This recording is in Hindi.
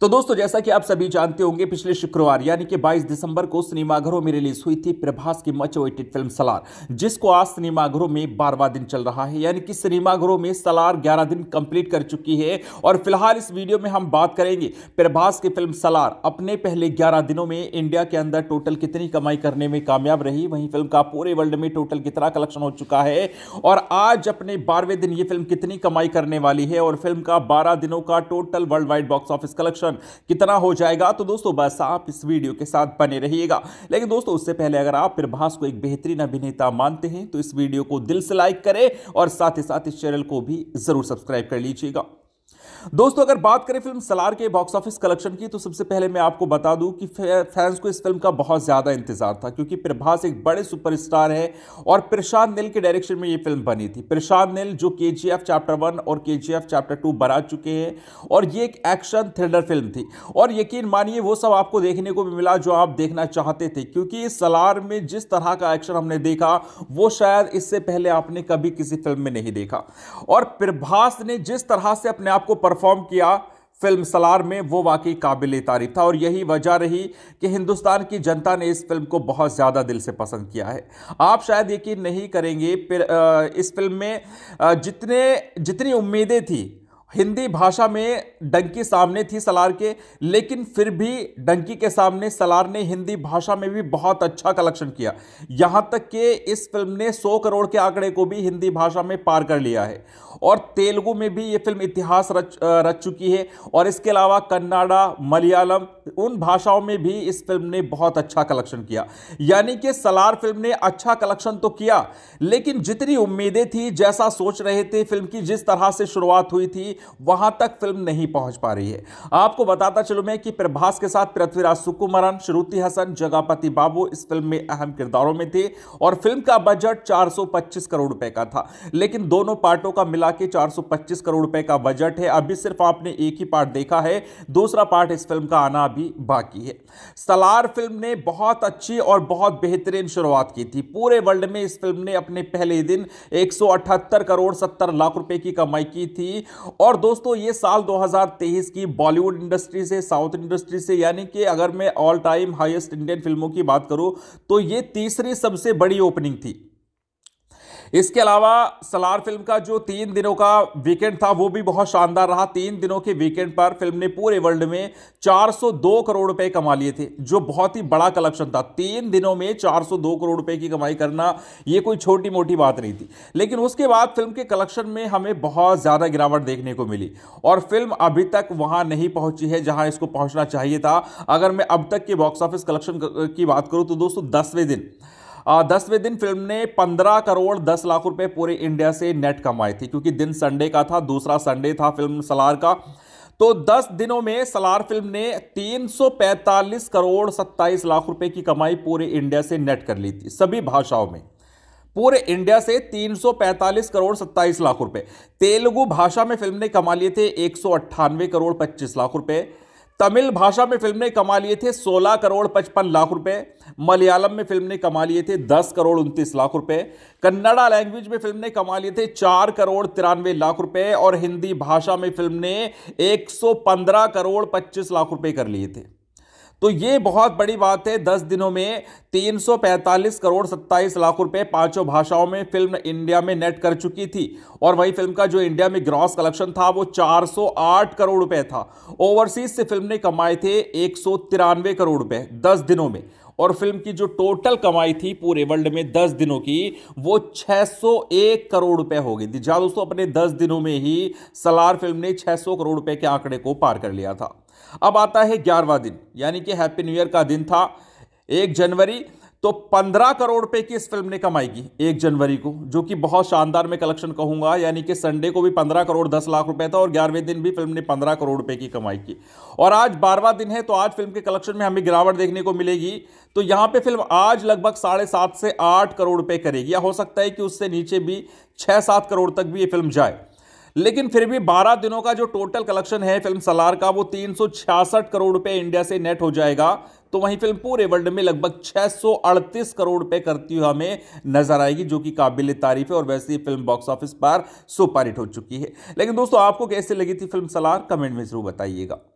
तो दोस्तों जैसा कि आप सभी जानते होंगे पिछले शुक्रवार यानी कि 22 दिसंबर को सिनेमाघरों में रिलीज हुई थी प्रभास की मच अवेटेड फिल्म सलार जिसको आज सिनेमाघरों में बारवा दिन चल रहा है यानी कि सिनेमाघरों में सलार ग्यारह दिन कंप्लीट कर चुकी है और फिलहाल इस वीडियो में हम बात करेंगे प्रभास की फिल्म सलार अपने पहले ग्यारह दिनों में इंडिया के अंदर टोटल कितनी कमाई करने में कामयाब रही वहीं फिल्म का पूरे वर्ल्ड में टोटल कितना कलेक्शन हो चुका है और आज अपने बारहवें दिन ये फिल्म कितनी कमाई करने वाली है और फिल्म का बारह दिनों का total world wide box office collection production कितना हो जाएगा तो दोस्तों बस आप इस वीडियो के साथ बने रहिएगा लेकिन दोस्तों उससे पहले अगर आप प्रभास को एक बेहतरीन अभिनेता मानते हैं तो इस वीडियो को दिल से लाइक करें और साथ ही साथ इस चैनल को भी ज़रूर सब्सक्राइब कर लीजिएगा दोस्तों अगर बात करें फिल्म सलार के बॉक्स ऑफिस कलेक्शन की तो सबसे पहले मैं आपको बता दूं कि फैंस को इस फिल्म का बहुत ज़्यादा इंतजार था क्योंकि प्रभास एक बड़े सुपरस्टार है और प्रशांत नील के डायरेक्शन में ये फिल्म बनी थी प्रशांत नील जो के चैप्टर वन और के चैप्टर टू बना चुके हैं और ये एक एक्शन थ्रिलर फिल्म थी और यकीन मानिए वो सब आपको देखने को भी मिला जो आप देखना चाहते थे क्योंकि सलार में जिस तरह का एक्शन हमने देखा वो शायद इससे पहले आपने कभी किसी फिल्म में नहीं देखा और प्रभास ने जिस तरह से अपने आप को परफॉर्म किया फिल्म सलार में वो वाकई काबिल तारीफ था और यही वजह रही कि हिंदुस्तान की जनता ने इस फिल्म को बहुत ज़्यादा दिल से पसंद किया है आप शायद यकीन नहीं करेंगे इस फिल्म में जितने जितनी उम्मीदें थी हिंदी भाषा में डंकी सामने थी सलार के लेकिन फिर भी डंकी के सामने सलार ने हिंदी भाषा में भी बहुत अच्छा कलेक्शन किया यहाँ तक कि इस फिल्म ने 100 करोड़ के आंकड़े को भी हिंदी भाषा में पार कर लिया है और तेलुगु में भी ये फिल्म इतिहास रच रच चुकी है और इसके अलावा कन्नाडा मलयालम उन भाषाओं में भी इस फिल्म ने बहुत अच्छा कलेक्शन किया यानी कि सलार फिल्म ने अच्छा कलेक्शन तो किया लेकिन जितनी उम्मीदें थी जैसा सोच रहे थे फिल्म की जिस तरह से शुरुआत हुई थी वहां तक फिल्म नहीं पहुंच पा रही है आपको बताता चलूं मैं कि प्रभास के साथ पृथ्वीराज सुकुमारन श्रुति हसन जगापति बाबू इस फिल्म में अहम किरदारों में थे और फिल्म का बजट चार करोड़ रुपए का था लेकिन दोनों पार्टों का मिला के करोड़ रुपए का बजट है अभी सिर्फ आपने एक ही पार्ट देखा है दूसरा पार्ट इस फिल्म का आना भी बाकी है सलार फिल्म ने बहुत अच्छी और बहुत बेहतरीन शुरुआत की थी पूरे वर्ल्ड में इस फिल्म ने अपने पहले दिन 178 करोड़ 70 लाख रुपए की कमाई की थी और दोस्तों ये साल 2023 की बॉलीवुड इंडस्ट्री से साउथ इंडस्ट्री से यानी कि अगर मैं ऑल टाइम हाईएस्ट इंडियन फिल्मों की बात करूं तो ये तीसरी सबसे बड़ी ओपनिंग थी इसके अलावा सलार फिल्म का जो तीन दिनों का वीकेंड था वो भी बहुत शानदार रहा तीन दिनों के वीकेंड पर फिल्म ने पूरे वर्ल्ड में 402 करोड़ रुपए कमा लिए थे जो बहुत ही बड़ा कलेक्शन था तीन दिनों में 402 करोड़ रुपए की कमाई करना ये कोई छोटी मोटी बात नहीं थी लेकिन उसके बाद फिल्म के कलेक्शन में हमें बहुत ज़्यादा गिरावट देखने को मिली और फिल्म अभी तक वहाँ नहीं पहुँची है जहाँ इसको पहुँचना चाहिए था अगर मैं अब तक के बॉक्स ऑफिस कलेक्शन की बात करूँ तो दोस्तों दसवें दिन दसवें दिन फिल्म ने पंद्रह करोड़ दस लाख रुपए पूरे इंडिया से नेट कमाए थे क्योंकि दिन संडे का था दूसरा संडे था फिल्म सलार का तो 10 दिनों में सलार फिल्म ने 345 करोड़ 27 लाख रुपए की कमाई पूरे इंडिया से नेट कर ली थी सभी भाषाओं में पूरे इंडिया से 345 करोड़ 27 लाख रुपए तेलुगु भाषा में फिल्म ने कमा लिए थे एक करोड़ 25 लाख रुपए तमिल भाषा में फिल्म ने कमा लिए थे 16 करोड़ पचपन लाख रुपए मलयालम में फिल्म ने कमा लिए थे 10 करोड़ उनतीस लाख रुपए कन्नड़ा लैंग्वेज में फिल्म ने कमा लिए थे 4 करोड़ तिरानवे लाख रुपए और हिंदी भाषा में फिल्म ने 115 करोड़ 25 लाख रुपए कर लिए थे तो ये बहुत बड़ी बात है दस दिनों में 345 करोड़ 27 लाख रुपए पांचों भाषाओं में फिल्म इंडिया में नेट कर चुकी थी और वही फिल्म का जो इंडिया में ग्रॉस कलेक्शन था वो 408 करोड़ रुपए था ओवरसीज से फिल्म ने कमाए थे एक करोड़ रुपए दस दिनों में और फिल्म की जो टोटल कमाई थी पूरे वर्ल्ड में दस दिनों की वो 601 करोड़ रुपए हो गई थी जहां दोस्तों अपने दस दिनों में ही सलार फिल्म ने 600 करोड़ रुपए के आंकड़े को पार कर लिया था अब आता है ग्यारहवा दिन यानी कि हैप्पी न्यू ईयर का दिन था एक जनवरी तो 15 करोड़ रुपए की इस फिल्म ने कमाएगी एक जनवरी को जो कि बहुत शानदार में कलेक्शन कहूंगा यानी कि संडे को भी 15 करोड़ 10 लाख रुपए था और ग्यारहवें दिन भी फिल्म ने 15 करोड़ रुपए की कमाई की और आज बारवा दिन है तो आज फिल्म के कलेक्शन में हमें गिरावट देखने को मिलेगी तो यहां पे फिल्म आज लगभग साढ़े सात से आठ करोड़ रुपए करेगी या हो सकता है कि उससे नीचे भी छह सात करोड़ तक भी ये फिल्म जाए लेकिन फिर भी 12 दिनों का जो टोटल कलेक्शन है फिल्म सलार का वो तीन करोड़ रुपए इंडिया से नेट हो जाएगा तो वहीं फिल्म पूरे वर्ल्ड में लगभग 638 करोड़ रुपए करती हुई हमें नजर आएगी जो कि काबिल तारीफ है और वैसे ही फिल्म बॉक्स ऑफिस पर सुपरहिट हो चुकी है लेकिन दोस्तों आपको कैसे लगी थी फिल्म सलार कमेंट में जरूर बताइएगा